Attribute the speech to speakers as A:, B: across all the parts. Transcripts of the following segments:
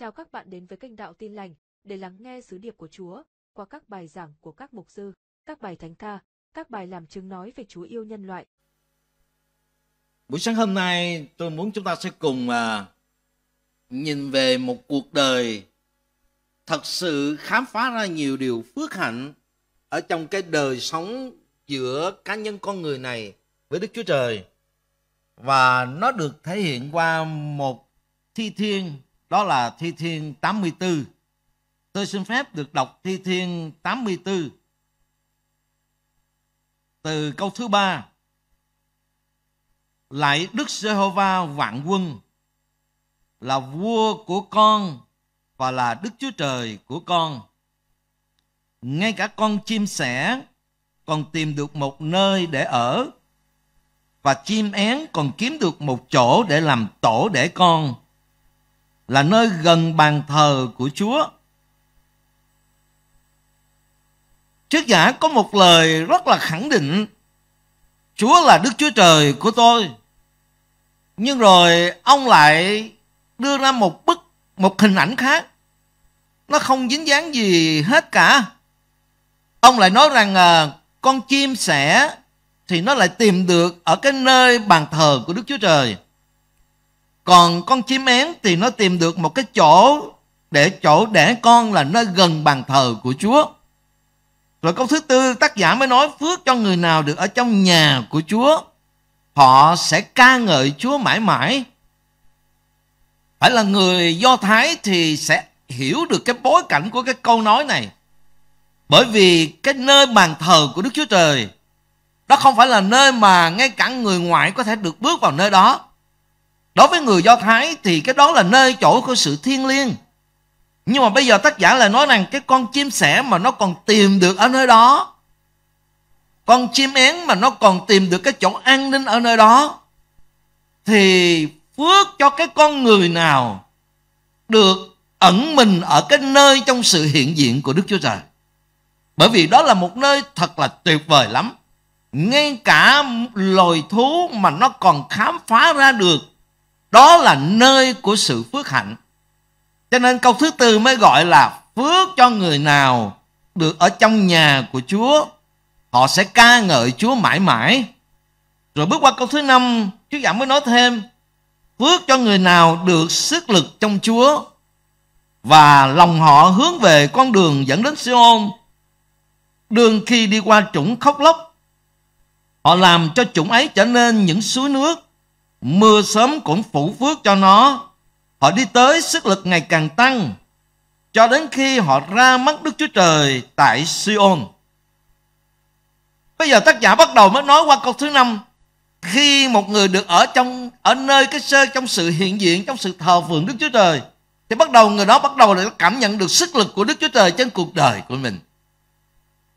A: Chào các bạn đến với kênh Đạo Tin Lành để lắng nghe sứ điệp của Chúa qua các bài giảng của các mục sư, các bài thánh ca, các bài làm chứng nói về Chúa yêu nhân loại. Buổi sáng hôm nay tôi muốn chúng ta sẽ cùng à, nhìn về một cuộc đời thật sự khám phá ra nhiều điều phước hạnh ở trong cái đời sống giữa cá nhân con người này với Đức Chúa Trời và nó được thể hiện qua một thi thiên đó là Thi Thiên 84. Tôi xin phép được đọc Thi Thiên 84 từ câu thứ ba. Lại Đức Giê-hô-va vạn quân là vua của con và là Đức Chúa Trời của con. Ngay cả con chim sẻ còn tìm được một nơi để ở và chim én còn kiếm được một chỗ để làm tổ để con là nơi gần bàn thờ của Chúa. Trước giả có một lời rất là khẳng định Chúa là Đức Chúa Trời của tôi. Nhưng rồi ông lại đưa ra một bức một hình ảnh khác. Nó không dính dáng gì hết cả. Ông lại nói rằng à, con chim sẻ thì nó lại tìm được ở cái nơi bàn thờ của Đức Chúa Trời còn con chim én thì nó tìm được một cái chỗ để chỗ để con là nó gần bàn thờ của Chúa. Rồi câu thứ tư tác giả mới nói phước cho người nào được ở trong nhà của Chúa. Họ sẽ ca ngợi Chúa mãi mãi. Phải là người Do Thái thì sẽ hiểu được cái bối cảnh của cái câu nói này. Bởi vì cái nơi bàn thờ của Đức Chúa Trời đó không phải là nơi mà ngay cả người ngoại có thể được bước vào nơi đó Đối với người Do Thái thì cái đó là nơi chỗ của sự thiên liêng. Nhưng mà bây giờ tác giả lại nói rằng cái con chim sẻ mà nó còn tìm được ở nơi đó. Con chim én mà nó còn tìm được cái chỗ an ninh ở nơi đó. Thì phước cho cái con người nào được ẩn mình ở cái nơi trong sự hiện diện của Đức Chúa Trời. Bởi vì đó là một nơi thật là tuyệt vời lắm. Ngay cả loài thú mà nó còn khám phá ra được đó là nơi của sự phước hạnh. Cho nên câu thứ tư mới gọi là phước cho người nào được ở trong nhà của Chúa. Họ sẽ ca ngợi Chúa mãi mãi. Rồi bước qua câu thứ năm, Chúa Giảng mới nói thêm, phước cho người nào được sức lực trong Chúa và lòng họ hướng về con đường dẫn đến Siôn. Đường khi đi qua trũng khóc lóc, họ làm cho trũng ấy trở nên những suối nước mưa sớm cũng phủ phước cho nó. Họ đi tới sức lực ngày càng tăng, cho đến khi họ ra mắt Đức Chúa Trời tại Sion. Bây giờ tác giả bắt đầu mới nói qua câu thứ năm khi một người được ở trong ở nơi cái sơ trong sự hiện diện trong sự thờ phượng Đức Chúa Trời thì bắt đầu người đó bắt đầu là cảm nhận được sức lực của Đức Chúa Trời trên cuộc đời của mình.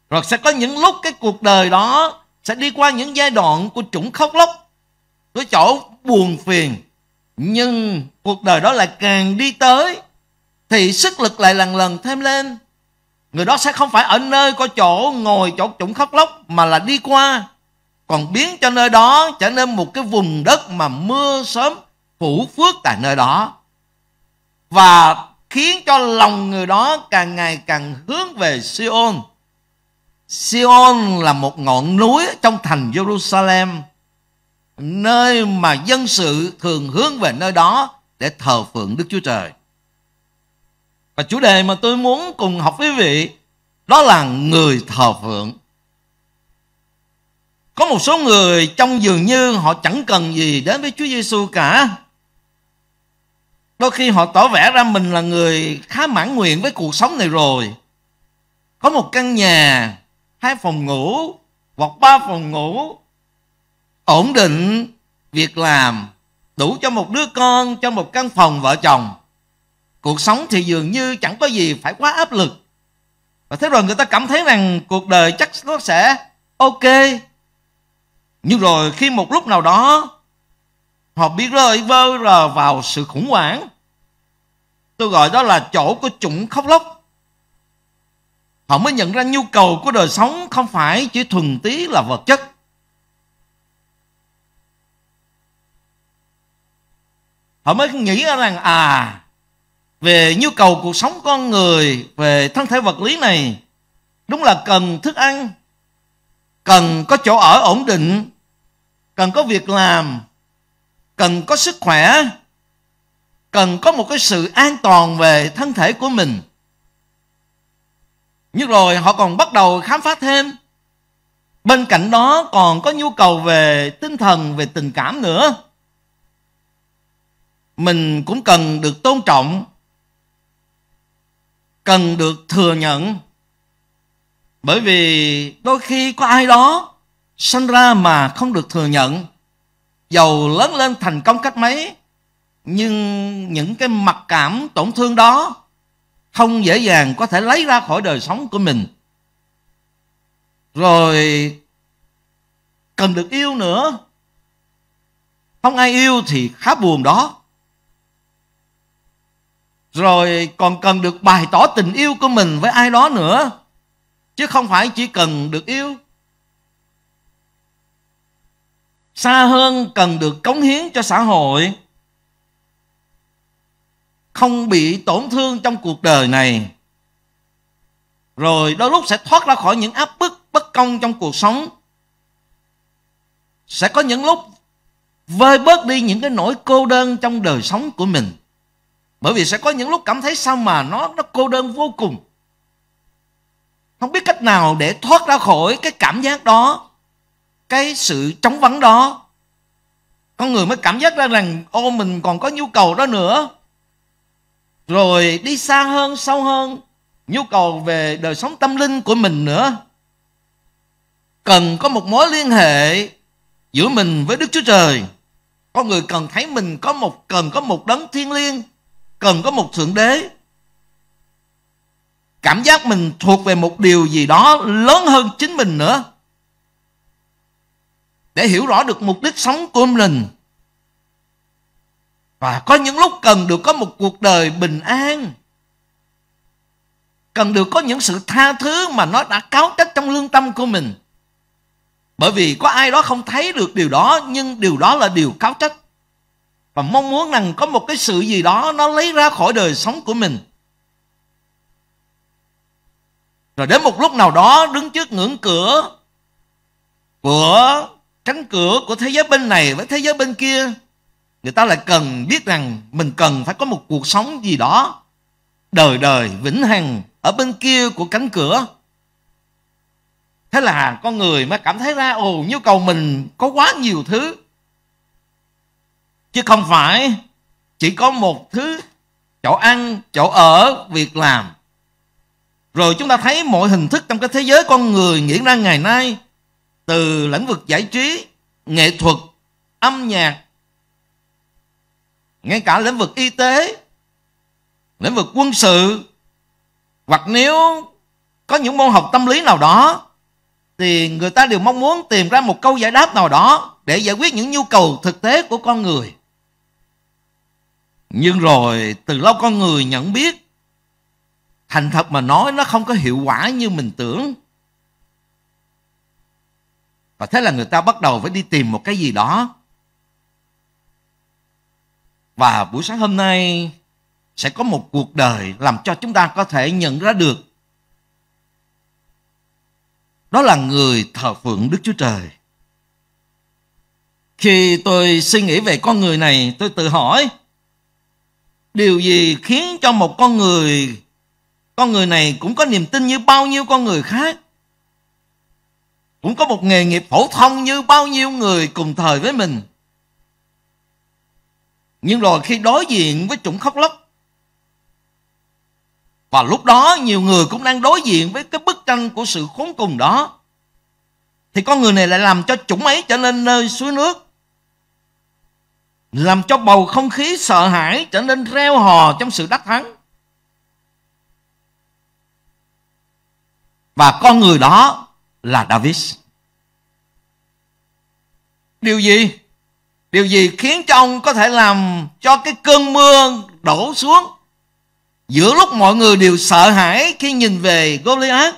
A: Rồi sẽ có những lúc cái cuộc đời đó sẽ đi qua những giai đoạn của chủng khóc lóc cái chỗ buồn phiền Nhưng cuộc đời đó lại càng đi tới Thì sức lực lại lần lần thêm lên Người đó sẽ không phải ở nơi có chỗ ngồi chỗ trũng khóc lóc Mà là đi qua Còn biến cho nơi đó trở nên một cái vùng đất mà mưa sớm phủ phước tại nơi đó Và khiến cho lòng người đó càng ngày càng hướng về Sion Sion là một ngọn núi trong thành Jerusalem nơi mà dân sự thường hướng về nơi đó để thờ phượng Đức Chúa Trời. Và chủ đề mà tôi muốn cùng học với vị đó là người thờ phượng. Có một số người trong dường như họ chẳng cần gì đến với Chúa Giêsu cả. Đôi khi họ tỏ vẻ ra mình là người khá mãn nguyện với cuộc sống này rồi. Có một căn nhà, hai phòng ngủ, hoặc ba phòng ngủ, ổn định việc làm đủ cho một đứa con cho một căn phòng vợ chồng cuộc sống thì dường như chẳng có gì phải quá áp lực và thế rồi người ta cảm thấy rằng cuộc đời chắc nó sẽ ok nhưng rồi khi một lúc nào đó họ bị rơi vơ rờ vào sự khủng hoảng tôi gọi đó là chỗ của chủng khóc lóc họ mới nhận ra nhu cầu của đời sống không phải chỉ thuần tí là vật chất họ mới nghĩ ra rằng à về nhu cầu cuộc sống con người về thân thể vật lý này đúng là cần thức ăn cần có chỗ ở ổn định cần có việc làm cần có sức khỏe cần có một cái sự an toàn về thân thể của mình nhưng rồi họ còn bắt đầu khám phá thêm bên cạnh đó còn có nhu cầu về tinh thần về tình cảm nữa mình cũng cần được tôn trọng cần được thừa nhận bởi vì đôi khi có ai đó sinh ra mà không được thừa nhận giàu lớn lên thành công cách mấy nhưng những cái mặc cảm tổn thương đó không dễ dàng có thể lấy ra khỏi đời sống của mình rồi cần được yêu nữa không ai yêu thì khá buồn đó rồi còn cần được bày tỏ tình yêu của mình với ai đó nữa chứ không phải chỉ cần được yêu xa hơn cần được cống hiến cho xã hội không bị tổn thương trong cuộc đời này rồi đôi lúc sẽ thoát ra khỏi những áp bức bất công trong cuộc sống sẽ có những lúc vơi bớt đi những cái nỗi cô đơn trong đời sống của mình bởi vì sẽ có những lúc cảm thấy sao mà nó nó cô đơn vô cùng không biết cách nào để thoát ra khỏi cái cảm giác đó cái sự trống vắng đó con người mới cảm giác ra rằng ô mình còn có nhu cầu đó nữa rồi đi xa hơn sâu hơn nhu cầu về đời sống tâm linh của mình nữa cần có một mối liên hệ giữa mình với đức chúa trời con người cần thấy mình có một cần có một đấng thiên liêng cần có một thượng đế cảm giác mình thuộc về một điều gì đó lớn hơn chính mình nữa để hiểu rõ được mục đích sống của mình và có những lúc cần được có một cuộc đời bình an cần được có những sự tha thứ mà nó đã cáo trách trong lương tâm của mình bởi vì có ai đó không thấy được điều đó nhưng điều đó là điều cáo trách và mong muốn rằng có một cái sự gì đó nó lấy ra khỏi đời sống của mình rồi đến một lúc nào đó đứng trước ngưỡng cửa của cánh cửa của thế giới bên này với thế giới bên kia người ta lại cần biết rằng mình cần phải có một cuộc sống gì đó đời đời vĩnh hằng ở bên kia của cánh cửa thế là con người mới cảm thấy ra ồ nhu cầu mình có quá nhiều thứ chứ không phải chỉ có một thứ chỗ ăn chỗ ở việc làm rồi chúng ta thấy mọi hình thức trong cái thế giới con người nghĩ ra ngày nay từ lĩnh vực giải trí nghệ thuật âm nhạc ngay cả lĩnh vực y tế lĩnh vực quân sự hoặc nếu có những môn học tâm lý nào đó thì người ta đều mong muốn tìm ra một câu giải đáp nào đó để giải quyết những nhu cầu thực tế của con người nhưng rồi từ lâu con người nhận biết thành thật mà nói nó không có hiệu quả như mình tưởng và thế là người ta bắt đầu phải đi tìm một cái gì đó và buổi sáng hôm nay sẽ có một cuộc đời làm cho chúng ta có thể nhận ra được đó là người thờ phượng đức chúa trời khi tôi suy nghĩ về con người này tôi tự hỏi điều gì khiến cho một con người con người này cũng có niềm tin như bao nhiêu con người khác cũng có một nghề nghiệp phổ thông như bao nhiêu người cùng thời với mình nhưng rồi khi đối diện với chủng khóc lóc và lúc đó nhiều người cũng đang đối diện với cái bức tranh của sự khốn cùng đó thì con người này lại làm cho chủng ấy trở nên nơi suối nước làm cho bầu không khí sợ hãi trở nên reo hò trong sự đắc thắng và con người đó là David điều gì điều gì khiến cho ông có thể làm cho cái cơn mưa đổ xuống giữa lúc mọi người đều sợ hãi khi nhìn về Goliath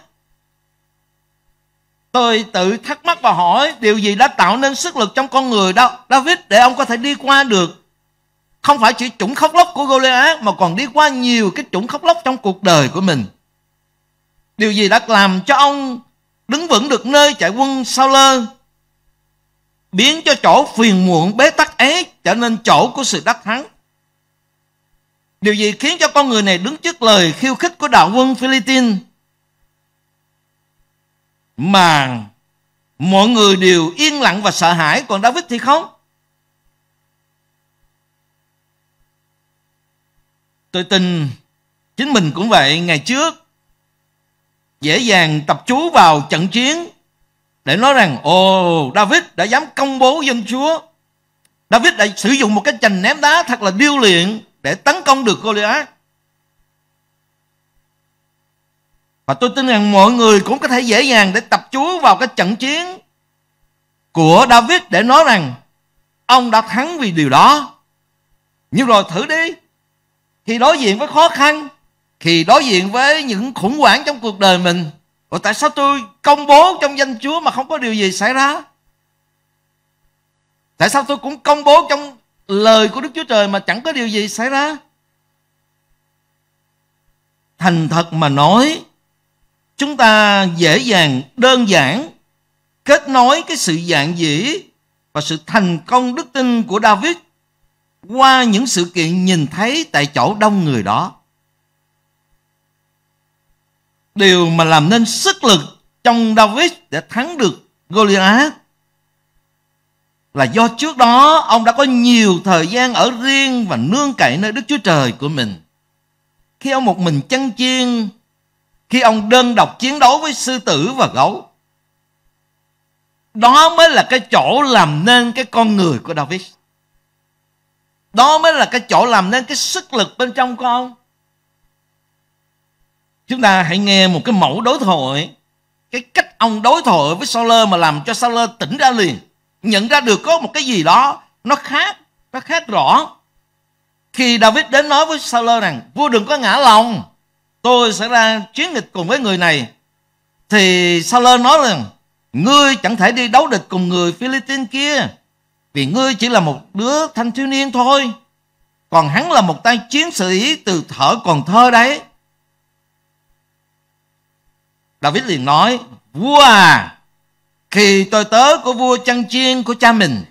A: Tôi tự thắc mắc và hỏi điều gì đã tạo nên sức lực trong con người đó David để ông có thể đi qua được Không phải chỉ chủng khóc lóc của Goliath Mà còn đi qua nhiều cái chủng khóc lóc trong cuộc đời của mình Điều gì đã làm cho ông đứng vững được nơi chạy quân sao lơ Biến cho chỗ phiền muộn bế tắc ấy trở nên chỗ của sự đắc thắng Điều gì khiến cho con người này đứng trước lời khiêu khích của đạo quân Philippines mà mọi người đều yên lặng và sợ hãi còn David thì không tôi tin chính mình cũng vậy ngày trước dễ dàng tập chú vào trận chiến để nói rằng ồ David đã dám công bố dân Chúa David đã sử dụng một cái chành ném đá thật là điêu luyện để tấn công được Goliath Và tôi tin rằng mọi người cũng có thể dễ dàng để tập chú vào cái trận chiến của David để nói rằng ông đã thắng vì điều đó. Nhưng rồi thử đi. Khi đối diện với khó khăn, khi đối diện với những khủng hoảng trong cuộc đời mình, rồi tại sao tôi công bố trong danh Chúa mà không có điều gì xảy ra? Tại sao tôi cũng công bố trong lời của Đức Chúa Trời mà chẳng có điều gì xảy ra? Thành thật mà nói chúng ta dễ dàng đơn giản kết nối cái sự dạng dĩ và sự thành công đức tin của David qua những sự kiện nhìn thấy tại chỗ đông người đó. Điều mà làm nên sức lực trong David để thắng được Goliath là do trước đó ông đã có nhiều thời gian ở riêng và nương cậy nơi Đức Chúa Trời của mình. Khi ông một mình chăn chiên khi ông đơn độc chiến đấu với sư tử và gấu đó mới là cái chỗ làm nên cái con người của David đó mới là cái chỗ làm nên cái sức lực bên trong của ông chúng ta hãy nghe một cái mẫu đối thoại cái cách ông đối thoại với Sauler mà làm cho Sauler tỉnh ra liền nhận ra được có một cái gì đó nó khác nó khác rõ khi David đến nói với Sauler rằng vua đừng có ngã lòng tôi sẽ ra chiến dịch cùng với người này thì Sa lơ nói rằng ngươi chẳng thể đi đấu địch cùng người Philippines kia vì ngươi chỉ là một đứa thanh thiếu niên thôi còn hắn là một tay chiến sĩ từ thở còn thơ đấy David liền nói vua à khi tôi tớ của vua chăn chiên của cha mình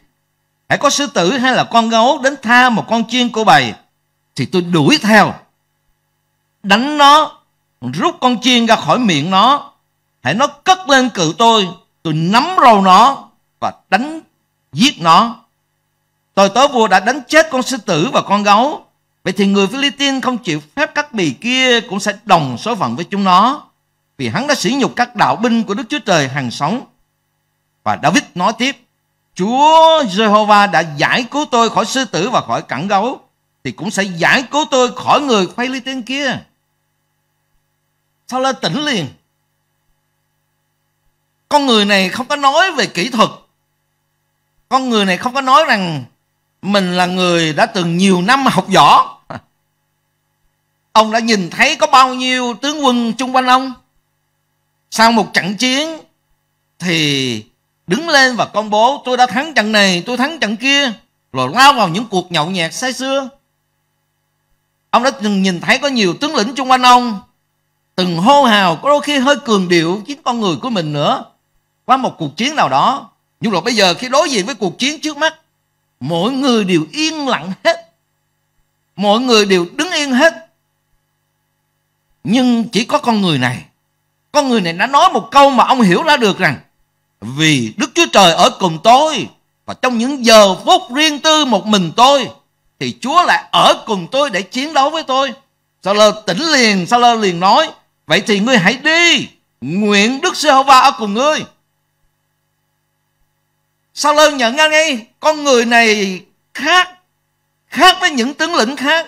A: hãy có sư tử hay là con gấu đến tha một con chiên của bầy thì tôi đuổi theo đánh nó, rút con chiên ra khỏi miệng nó. Hãy nó cất lên cự tôi, tôi nắm râu nó và đánh giết nó. Tôi tớ vua đã đánh chết con sư tử và con gấu. Vậy thì người Philippines không chịu phép các bì kia cũng sẽ đồng số phận với chúng nó. Vì hắn đã sỉ nhục các đạo binh của Đức Chúa Trời hàng sống. Và David nói tiếp, Chúa Jehovah đã giải cứu tôi khỏi sư tử và khỏi cẳng gấu thì cũng sẽ giải cứu tôi khỏi người Philippines kia sao lên tỉnh liền con người này không có nói về kỹ thuật con người này không có nói rằng mình là người đã từng nhiều năm học võ ông đã nhìn thấy có bao nhiêu tướng quân chung quanh ông sau một trận chiến thì đứng lên và công bố tôi đã thắng trận này tôi thắng trận kia rồi lao vào những cuộc nhậu nhẹt say xưa ông đã từng nhìn thấy có nhiều tướng lĩnh chung quanh ông từng hô hào có đôi khi hơi cường điệu chính con người của mình nữa qua một cuộc chiến nào đó nhưng rồi bây giờ khi đối diện với cuộc chiến trước mắt mỗi người đều yên lặng hết mọi người đều đứng yên hết nhưng chỉ có con người này con người này đã nói một câu mà ông hiểu ra được rằng vì đức chúa trời ở cùng tôi và trong những giờ phút riêng tư một mình tôi thì chúa lại ở cùng tôi để chiến đấu với tôi sao lơ tỉnh liền sao lơ liền nói Vậy thì ngươi hãy đi. Nguyện Đức giê hô va ở cùng ngươi. Sao lơn nhận ra ngay con người này khác khác với những tướng lĩnh khác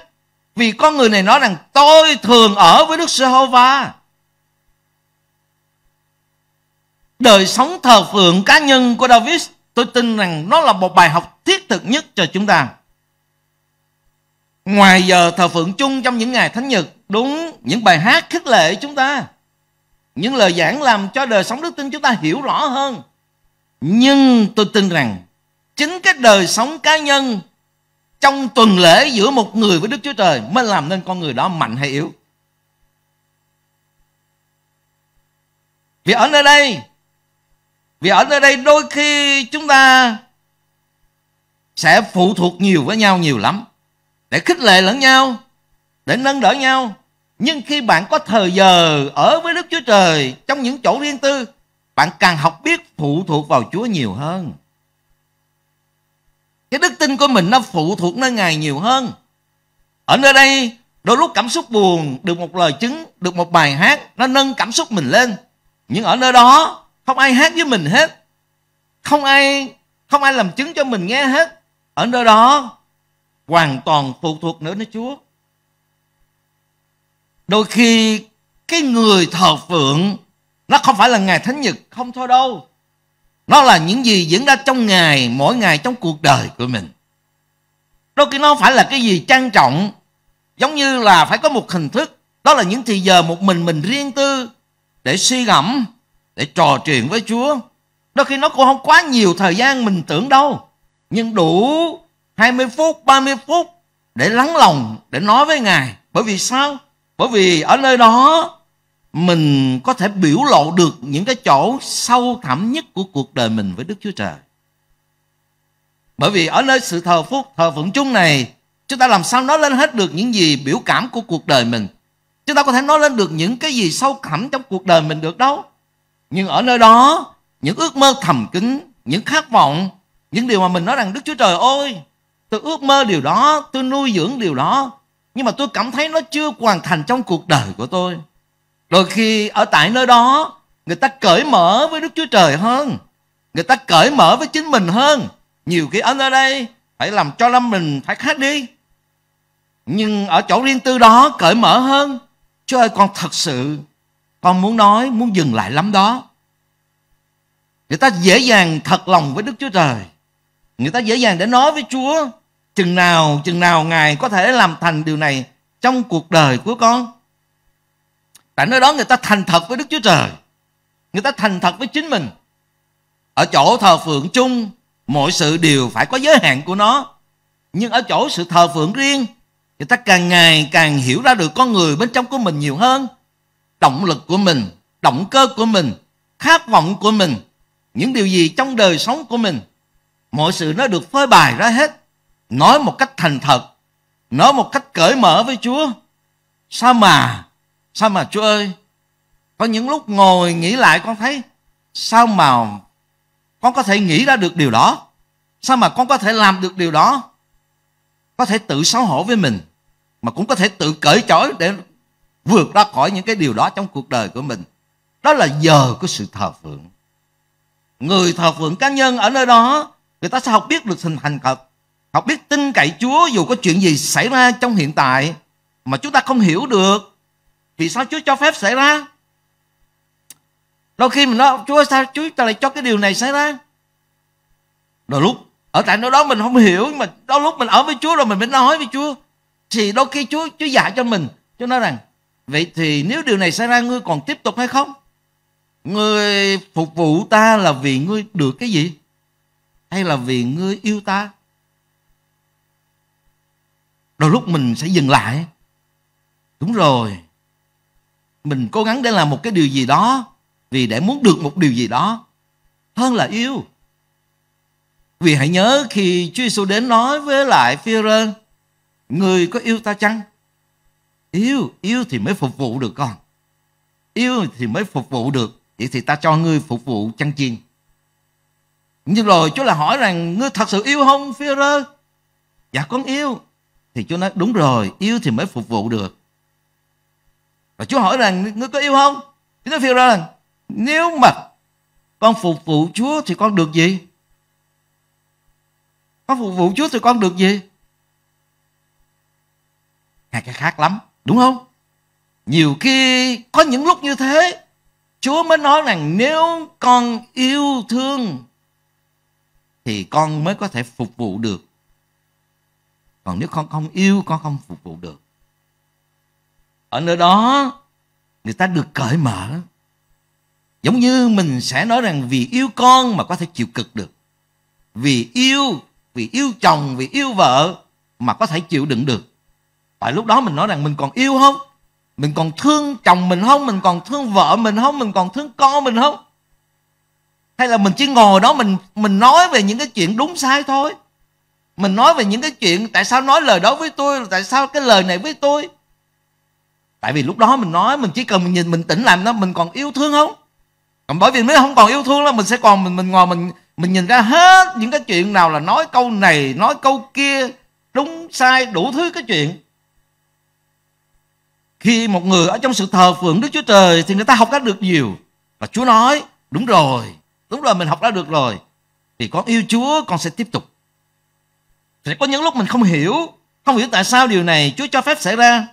A: vì con người này nói rằng tôi thường ở với Đức Giê-hô-va đời sống thờ phượng cá nhân của David tôi tin rằng nó là một bài học thiết thực nhất cho chúng ta ngoài giờ thờ phượng chung trong những ngày thánh nhật đúng những bài hát khích lệ chúng ta những lời giảng làm cho đời sống đức tin chúng ta hiểu rõ hơn nhưng tôi tin rằng chính cái đời sống cá nhân trong tuần lễ giữa một người với đức chúa trời mới làm nên con người đó mạnh hay yếu vì ở nơi đây vì ở nơi đây đôi khi chúng ta sẽ phụ thuộc nhiều với nhau nhiều lắm để khích lệ lẫn nhau để nâng đỡ nhau nhưng khi bạn có thời giờ ở với Đức Chúa Trời trong những chỗ riêng tư, bạn càng học biết phụ thuộc vào Chúa nhiều hơn. Cái đức tin của mình nó phụ thuộc nơi Ngài nhiều hơn. Ở nơi đây, đôi lúc cảm xúc buồn, được một lời chứng, được một bài hát, nó nâng cảm xúc mình lên. Nhưng ở nơi đó, không ai hát với mình hết. Không ai không ai làm chứng cho mình nghe hết. Ở nơi đó, hoàn toàn phụ thuộc nữa nơi Chúa đôi khi cái người thờ phượng nó không phải là ngày thánh nhật không thôi đâu nó là những gì diễn ra trong ngày mỗi ngày trong cuộc đời của mình đôi khi nó phải là cái gì trang trọng giống như là phải có một hình thức đó là những thì giờ một mình mình riêng tư để suy ngẫm để trò chuyện với chúa đôi khi nó cũng không quá nhiều thời gian mình tưởng đâu nhưng đủ 20 phút 30 phút để lắng lòng để nói với ngài bởi vì sao bởi vì ở nơi đó mình có thể biểu lộ được những cái chỗ sâu thẳm nhất của cuộc đời mình với Đức Chúa Trời. Bởi vì ở nơi sự thờ phúc, thờ phượng chung này, chúng ta làm sao nói lên hết được những gì biểu cảm của cuộc đời mình. Chúng ta có thể nói lên được những cái gì sâu thẳm trong cuộc đời mình được đâu. Nhưng ở nơi đó, những ước mơ thầm kín, những khát vọng, những điều mà mình nói rằng Đức Chúa Trời ơi, tôi ước mơ điều đó, tôi nuôi dưỡng điều đó, nhưng mà tôi cảm thấy nó chưa hoàn thành trong cuộc đời của tôi đôi khi ở tại nơi đó người ta cởi mở với đức chúa trời hơn người ta cởi mở với chính mình hơn nhiều khi ở nơi đây phải làm cho lâm mình phải khác đi nhưng ở chỗ riêng tư đó cởi mở hơn Chúa ơi con thật sự Con muốn nói muốn dừng lại lắm đó Người ta dễ dàng thật lòng với Đức Chúa Trời Người ta dễ dàng để nói với Chúa chừng nào chừng nào ngài có thể làm thành điều này trong cuộc đời của con tại nơi đó người ta thành thật với đức chúa trời người ta thành thật với chính mình ở chỗ thờ phượng chung mọi sự đều phải có giới hạn của nó nhưng ở chỗ sự thờ phượng riêng người ta càng ngày càng hiểu ra được con người bên trong của mình nhiều hơn động lực của mình động cơ của mình khát vọng của mình những điều gì trong đời sống của mình mọi sự nó được phơi bày ra hết nói một cách thành thật nói một cách cởi mở với chúa sao mà sao mà chúa ơi có những lúc ngồi nghĩ lại con thấy sao mà con có thể nghĩ ra được điều đó sao mà con có thể làm được điều đó có thể tự xấu hổ với mình mà cũng có thể tự cởi trói để vượt ra khỏi những cái điều đó trong cuộc đời của mình đó là giờ của sự thờ phượng người thờ phượng cá nhân ở nơi đó người ta sẽ học biết được hình thành thật học biết tin cậy Chúa dù có chuyện gì xảy ra trong hiện tại mà chúng ta không hiểu được. Vì sao Chúa cho phép xảy ra? Đôi khi mình nói Chúa sao Chúa ta lại cho cái điều này xảy ra? Đôi lúc ở tại nơi đó mình không hiểu nhưng mà đôi lúc mình ở với Chúa rồi mình mới nói với Chúa. Thì đôi khi Chúa Chúa dạy cho mình, Chúa nói rằng vậy thì nếu điều này xảy ra ngươi còn tiếp tục hay không? người phục vụ ta là vì ngươi được cái gì? Hay là vì ngươi yêu ta? đôi lúc mình sẽ dừng lại đúng rồi mình cố gắng để làm một cái điều gì đó vì để muốn được một điều gì đó hơn là yêu vì hãy nhớ khi Chúa Giêsu đến nói với lại phi rơ người có yêu ta chăng yêu yêu thì mới phục vụ được con yêu thì mới phục vụ được vậy thì ta cho ngươi phục vụ chăn chiên nhưng rồi Chúa là hỏi rằng ngươi thật sự yêu không phi rơ dạ con yêu thì Chúa nói đúng rồi, yêu thì mới phục vụ được. Và Chúa hỏi rằng ngươi có yêu không? Chúa nói phiêu ra rằng nếu mà con phục vụ Chúa thì con được gì? Con phục vụ Chúa thì con được gì? Hai cái khác lắm, đúng không? Nhiều khi có những lúc như thế Chúa mới nói rằng nếu con yêu thương thì con mới có thể phục vụ được còn nếu con không yêu con không phục vụ được ở nơi đó người ta được cởi mở giống như mình sẽ nói rằng vì yêu con mà có thể chịu cực được vì yêu vì yêu chồng vì yêu vợ mà có thể chịu đựng được tại lúc đó mình nói rằng mình còn yêu không mình còn thương chồng mình không mình còn thương vợ mình không mình còn thương con mình không hay là mình chỉ ngồi đó mình mình nói về những cái chuyện đúng sai thôi mình nói về những cái chuyện tại sao nói lời đó với tôi tại sao cái lời này với tôi tại vì lúc đó mình nói mình chỉ cần mình nhìn mình tỉnh làm nó mình còn yêu thương không còn bởi vì nếu không còn yêu thương là mình sẽ còn mình mình ngồi mình mình nhìn ra hết những cái chuyện nào là nói câu này nói câu kia đúng sai đủ thứ cái chuyện khi một người ở trong sự thờ phượng Đức Chúa Trời thì người ta học ra được nhiều và Chúa nói đúng rồi đúng rồi mình học ra được rồi thì con yêu Chúa con sẽ tiếp tục thì có những lúc mình không hiểu không hiểu tại sao điều này chúa cho phép xảy ra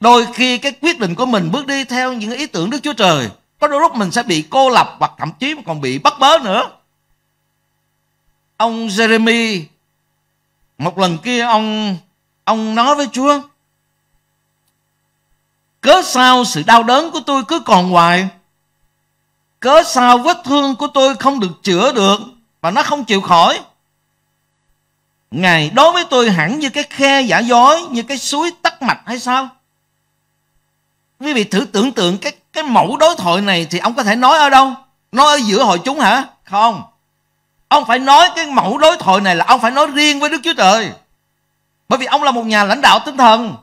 A: đôi khi cái quyết định của mình bước đi theo những ý tưởng đức chúa trời có đôi lúc mình sẽ bị cô lập hoặc thậm chí còn bị bắt bớ nữa ông jeremy một lần kia ông ông nói với chúa cớ sao sự đau đớn của tôi cứ còn hoài cớ sao vết thương của tôi không được chữa được và nó không chịu khỏi Ngài đối với tôi hẳn như cái khe giả dối Như cái suối tắc mạch hay sao Quý vị thử tưởng tượng cái cái mẫu đối thoại này Thì ông có thể nói ở đâu Nói ở giữa hội chúng hả Không Ông phải nói cái mẫu đối thoại này là ông phải nói riêng với Đức Chúa Trời Bởi vì ông là một nhà lãnh đạo tinh thần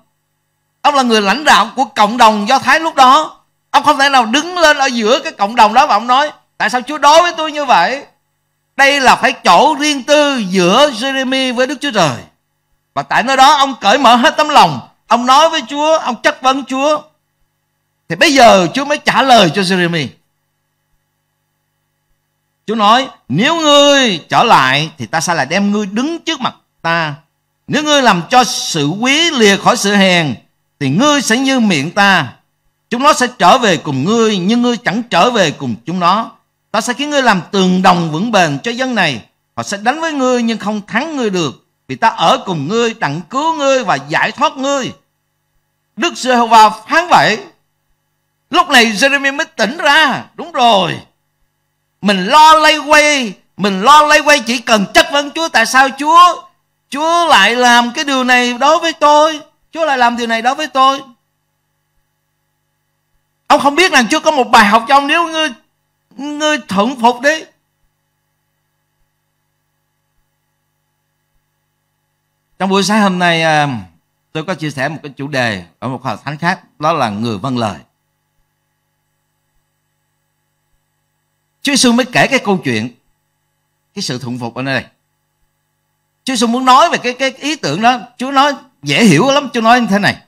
A: Ông là người lãnh đạo của cộng đồng Do Thái lúc đó Ông không thể nào đứng lên ở giữa cái cộng đồng đó Và ông nói Tại sao Chúa đối với tôi như vậy đây là phải chỗ riêng tư giữa Jeremy với Đức Chúa Trời và tại nơi đó ông cởi mở hết tấm lòng ông nói với Chúa ông chất vấn Chúa thì bây giờ Chúa mới trả lời cho Jeremy Chúa nói nếu ngươi trở lại thì ta sẽ lại đem ngươi đứng trước mặt ta nếu ngươi làm cho sự quý lìa khỏi sự hèn thì ngươi sẽ như miệng ta chúng nó sẽ trở về cùng ngươi nhưng ngươi chẳng trở về cùng chúng nó Ta sẽ khiến ngươi làm tường đồng vững bền cho dân này. Họ sẽ đánh với ngươi nhưng không thắng ngươi được. Vì ta ở cùng ngươi, đặng cứu ngươi và giải thoát ngươi. Đức giê hô va phán vậy. Lúc này Jeremy mới tỉnh ra. Đúng rồi. Mình lo lay quay. Mình lo lay quay chỉ cần chất vấn Chúa. Tại sao Chúa? Chúa lại làm cái điều này đối với tôi. Chúa lại làm điều này đối với tôi. Ông không biết rằng Chúa có một bài học cho ông nếu ngươi ngươi thuận phục đi trong buổi sáng hôm nay à, tôi có chia sẻ một cái chủ đề ở một hội thánh khác đó là người vâng lời Chúa Giêsu mới kể cái câu chuyện cái sự thuận phục ở nơi này Chúa Giêsu muốn nói về cái cái ý tưởng đó Chúa nói dễ hiểu lắm Chúa nói như thế này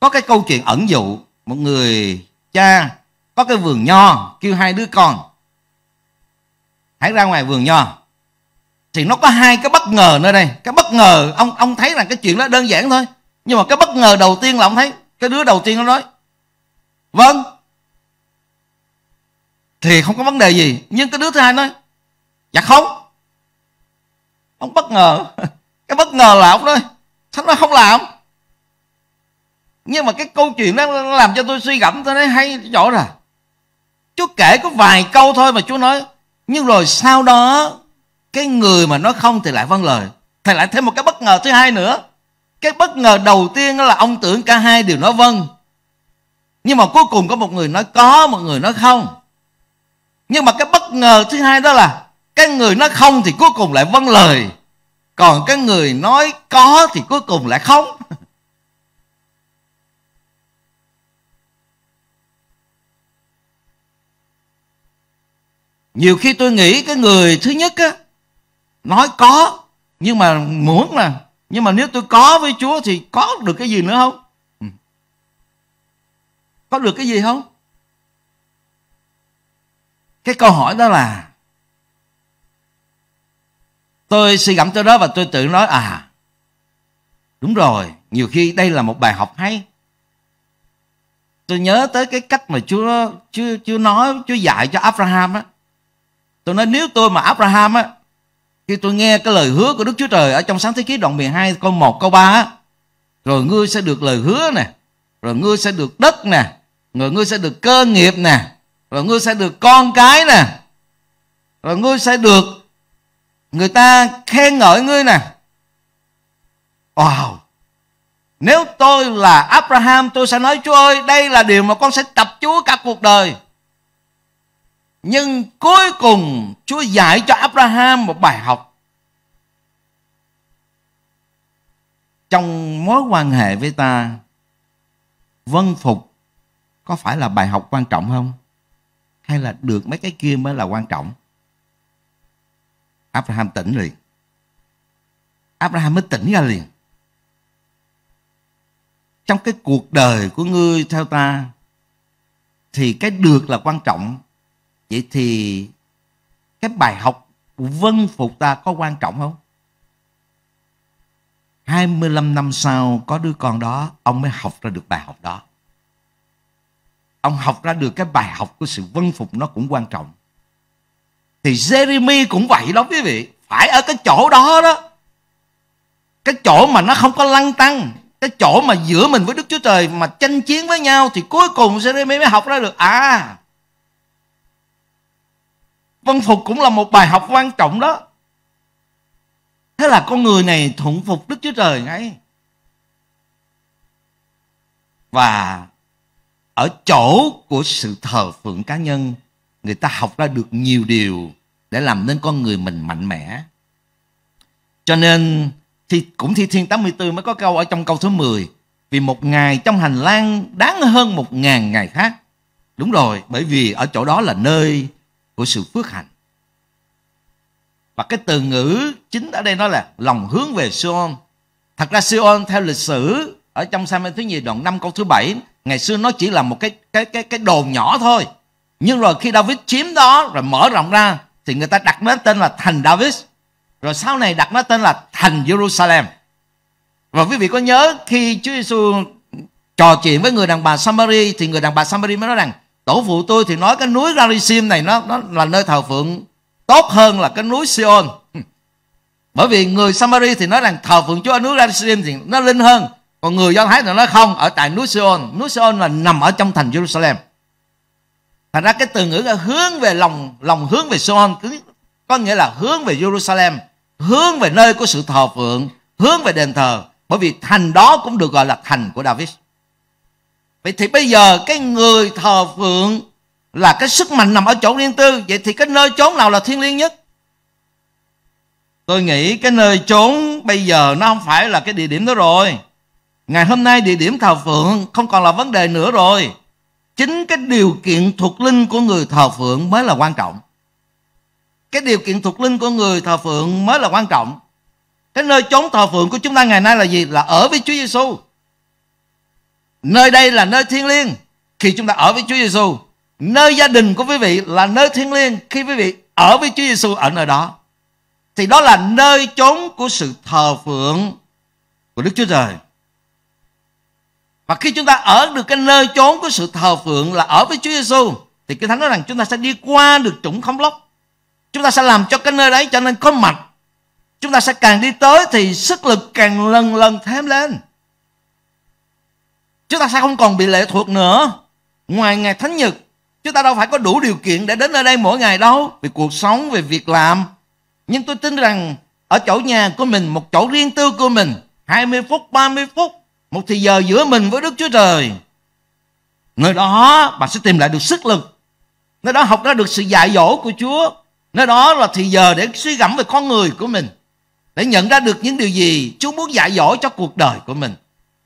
A: có cái câu chuyện ẩn dụ một người cha có cái vườn nho kêu hai đứa con hãy ra ngoài vườn nho thì nó có hai cái bất ngờ nơi đây cái bất ngờ ông ông thấy rằng cái chuyện đó đơn giản thôi nhưng mà cái bất ngờ đầu tiên là ông thấy cái đứa đầu tiên nó nói vâng thì không có vấn đề gì nhưng cái đứa thứ hai nói dạ không ông bất ngờ cái bất ngờ là ông nói thánh nó không làm nhưng mà cái câu chuyện đó làm cho tôi suy gẫm tôi thấy hay chỗ rồi Chúa kể có vài câu thôi mà Chúa nói Nhưng rồi sau đó Cái người mà nói không thì lại vâng lời Thì lại thêm một cái bất ngờ thứ hai nữa Cái bất ngờ đầu tiên đó là ông tưởng cả hai đều nói vâng Nhưng mà cuối cùng có một người nói có Một người nói không Nhưng mà cái bất ngờ thứ hai đó là Cái người nói không thì cuối cùng lại vâng lời Còn cái người nói có thì cuối cùng lại không nhiều khi tôi nghĩ cái người thứ nhất á nói có nhưng mà muốn là nhưng mà nếu tôi có với chúa thì có được cái gì nữa không ừ. có được cái gì không cái câu hỏi đó là tôi suy gẫm tới đó và tôi tự nói à đúng rồi nhiều khi đây là một bài học hay tôi nhớ tới cái cách mà chúa chúa, chúa nói chúa dạy cho abraham á Tôi nói nếu tôi mà Abraham á, khi tôi nghe cái lời hứa của Đức Chúa Trời ở trong sáng thế ký đoạn 12 câu 1 câu 3 á, rồi ngươi sẽ được lời hứa nè, rồi ngươi sẽ được đất nè, rồi ngươi sẽ được cơ nghiệp nè, rồi ngươi sẽ được con cái nè, rồi ngươi sẽ được người ta khen ngợi ngươi nè. Wow, nếu tôi là Abraham tôi sẽ nói Chúa ơi đây là điều mà con sẽ tập Chúa cả cuộc đời nhưng cuối cùng Chúa dạy cho Abraham một bài học Trong mối quan hệ với ta Vân phục Có phải là bài học quan trọng không? Hay là được mấy cái kia mới là quan trọng? Abraham tỉnh liền Abraham mới tỉnh ra liền Trong cái cuộc đời của ngươi theo ta Thì cái được là quan trọng vậy thì cái bài học vân phục ta có quan trọng không 25 năm sau có đứa con đó ông mới học ra được bài học đó ông học ra được cái bài học của sự vân phục nó cũng quan trọng thì Jeremy cũng vậy đó quý vị phải ở cái chỗ đó đó cái chỗ mà nó không có lăng tăng cái chỗ mà giữa mình với Đức Chúa Trời mà tranh chiến với nhau thì cuối cùng Jeremy mới học ra được à Vân phục cũng là một bài học quan trọng đó. Thế là con người này thuận phục Đức Chúa Trời ngay. Và ở chỗ của sự thờ phượng cá nhân, người ta học ra được nhiều điều để làm nên con người mình mạnh mẽ. Cho nên thì cũng thi thiên 84 mới có câu ở trong câu thứ 10 vì một ngày trong hành lang đáng hơn một ngàn ngày khác. Đúng rồi, bởi vì ở chỗ đó là nơi của sự phước hạnh. Và cái từ ngữ chính ở đây nó là lòng hướng về Sion. Thật ra Sion theo lịch sử ở trong Samuel thứ nhì đoạn 5 câu thứ bảy ngày xưa nó chỉ là một cái cái cái cái đồn nhỏ thôi. Nhưng rồi khi David chiếm đó rồi mở rộng ra thì người ta đặt nó tên là thành David. Rồi sau này đặt nó tên là thành Jerusalem. Và quý vị có nhớ khi Chúa Giêsu trò chuyện với người đàn bà Samari thì người đàn bà Samari mới nói rằng tổ phụ tôi thì nói cái núi Rarisim này nó nó là nơi thờ phượng tốt hơn là cái núi Sion bởi vì người Samari thì nói rằng thờ phượng Chúa ở núi Rarisim thì nó linh hơn còn người Do Thái thì nói không ở tại núi Sion núi Sion là nằm ở trong thành Jerusalem thành ra cái từ ngữ là hướng về lòng lòng hướng về Sion có nghĩa là hướng về Jerusalem hướng về nơi của sự thờ phượng hướng về đền thờ bởi vì thành đó cũng được gọi là thành của David Vậy thì bây giờ cái người thờ phượng là cái sức mạnh nằm ở chỗ riêng tư. Vậy thì cái nơi chốn nào là thiêng liêng nhất? Tôi nghĩ cái nơi chốn bây giờ nó không phải là cái địa điểm đó rồi. Ngày hôm nay địa điểm thờ phượng không còn là vấn đề nữa rồi. Chính cái điều kiện thuộc linh của người thờ phượng mới là quan trọng. Cái điều kiện thuộc linh của người thờ phượng mới là quan trọng. Cái nơi chốn thờ phượng của chúng ta ngày nay là gì? Là ở với Chúa Giêsu. Nơi đây là nơi thiêng liêng khi chúng ta ở với Chúa Giêsu. Nơi gia đình của quý vị là nơi thiêng liêng khi quý vị ở với Chúa Giêsu ở nơi đó. Thì đó là nơi chốn của sự thờ phượng của Đức Chúa Trời. Và khi chúng ta ở được cái nơi chốn của sự thờ phượng là ở với Chúa Giêsu thì Kinh Thánh nói rằng chúng ta sẽ đi qua được chủng không lốc. Chúng ta sẽ làm cho cái nơi đấy trở nên có mạch. Chúng ta sẽ càng đi tới thì sức lực càng lần lần thêm lên. Chúng ta sẽ không còn bị lệ thuộc nữa. Ngoài ngày Thánh Nhật, chúng ta đâu phải có đủ điều kiện để đến nơi đây mỗi ngày đâu. Về cuộc sống, về việc làm. Nhưng tôi tin rằng ở chỗ nhà của mình, một chỗ riêng tư của mình, 20 phút, 30 phút, một thì giờ giữa mình với Đức Chúa Trời. Nơi đó bà sẽ tìm lại được sức lực. Nơi đó học ra được sự dạy dỗ của Chúa. Nơi đó là thì giờ để suy gẫm về con người của mình. Để nhận ra được những điều gì Chúa muốn dạy dỗ cho cuộc đời của mình.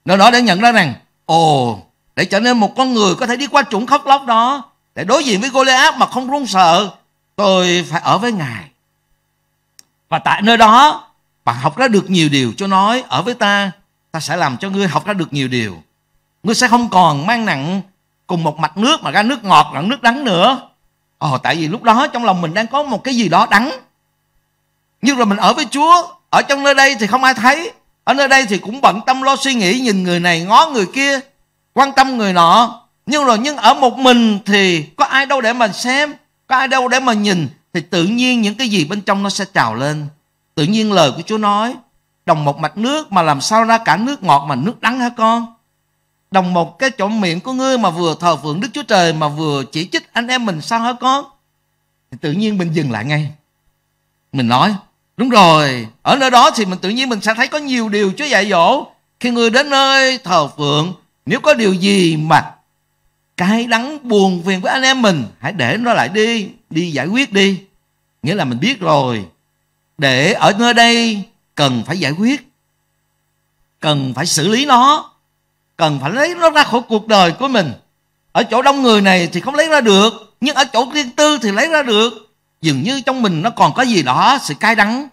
A: Nơi đó để nhận ra rằng Ồ, để trở nên một con người có thể đi qua chủng khóc lóc đó, để đối diện với Goliath mà không run sợ, tôi phải ở với Ngài. Và tại nơi đó, bạn học ra được nhiều điều cho nói ở với ta, ta sẽ làm cho ngươi học ra được nhiều điều. Ngươi sẽ không còn mang nặng cùng một mạch nước mà ra nước ngọt lẫn nước đắng nữa. Ồ, tại vì lúc đó trong lòng mình đang có một cái gì đó đắng. Nhưng rồi mình ở với Chúa, ở trong nơi đây thì không ai thấy anh Ở đây thì cũng bận tâm lo suy nghĩ Nhìn người này ngó người kia Quan tâm người nọ Nhưng rồi nhưng ở một mình thì có ai đâu để mà xem Có ai đâu để mà nhìn Thì tự nhiên những cái gì bên trong nó sẽ trào lên Tự nhiên lời của Chúa nói Đồng một mạch nước mà làm sao ra cả nước ngọt mà nước đắng hả con Đồng một cái chỗ miệng của ngươi mà vừa thờ phượng Đức Chúa Trời Mà vừa chỉ trích anh em mình sao hả con Thì tự nhiên mình dừng lại ngay Mình nói Đúng rồi, ở nơi đó thì mình tự nhiên mình sẽ thấy có nhiều điều Chúa dạy dỗ. Khi người đến nơi thờ phượng, nếu có điều gì mà cái đắng buồn phiền với anh em mình, hãy để nó lại đi, đi giải quyết đi. Nghĩa là mình biết rồi, để ở nơi đây cần phải giải quyết, cần phải xử lý nó, cần phải lấy nó ra khỏi cuộc đời của mình. Ở chỗ đông người này thì không lấy ra được, nhưng ở chỗ riêng tư thì lấy ra được dường như trong mình nó còn có gì đó sự cay đắng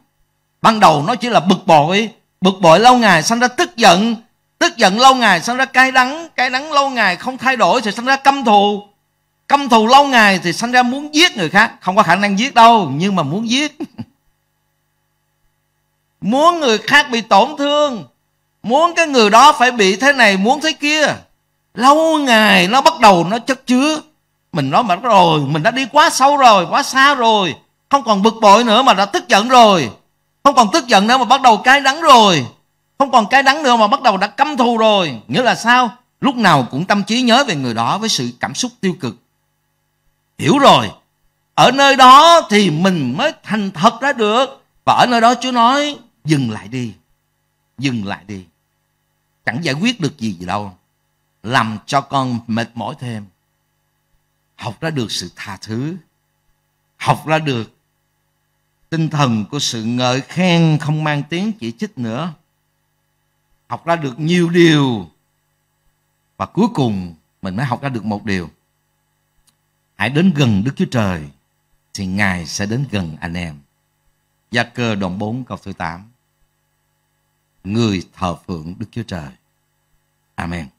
A: ban đầu nó chỉ là bực bội bực bội lâu ngày sanh ra tức giận tức giận lâu ngày sanh ra cay đắng cay đắng lâu ngày không thay đổi thì sanh ra căm thù căm thù lâu ngày thì sanh ra muốn giết người khác không có khả năng giết đâu nhưng mà muốn giết muốn người khác bị tổn thương muốn cái người đó phải bị thế này muốn thế kia lâu ngày nó bắt đầu nó chất chứa mình nói mệt rồi mình đã đi quá sâu rồi quá xa rồi không còn bực bội nữa mà đã tức giận rồi không còn tức giận nữa mà bắt đầu cay đắng rồi không còn cay đắng nữa mà bắt đầu đã căm thù rồi nghĩa là sao lúc nào cũng tâm trí nhớ về người đó với sự cảm xúc tiêu cực hiểu rồi ở nơi đó thì mình mới thành thật ra được và ở nơi đó chúa nói dừng lại đi dừng lại đi chẳng giải quyết được gì gì đâu làm cho con mệt mỏi thêm học ra được sự tha thứ học ra được tinh thần của sự ngợi khen không mang tiếng chỉ trích nữa học ra được nhiều điều và cuối cùng mình mới học ra được một điều hãy đến gần đức chúa trời thì ngài sẽ đến gần anh em gia cơ đoạn 4 câu thứ 8 người thờ phượng đức chúa trời amen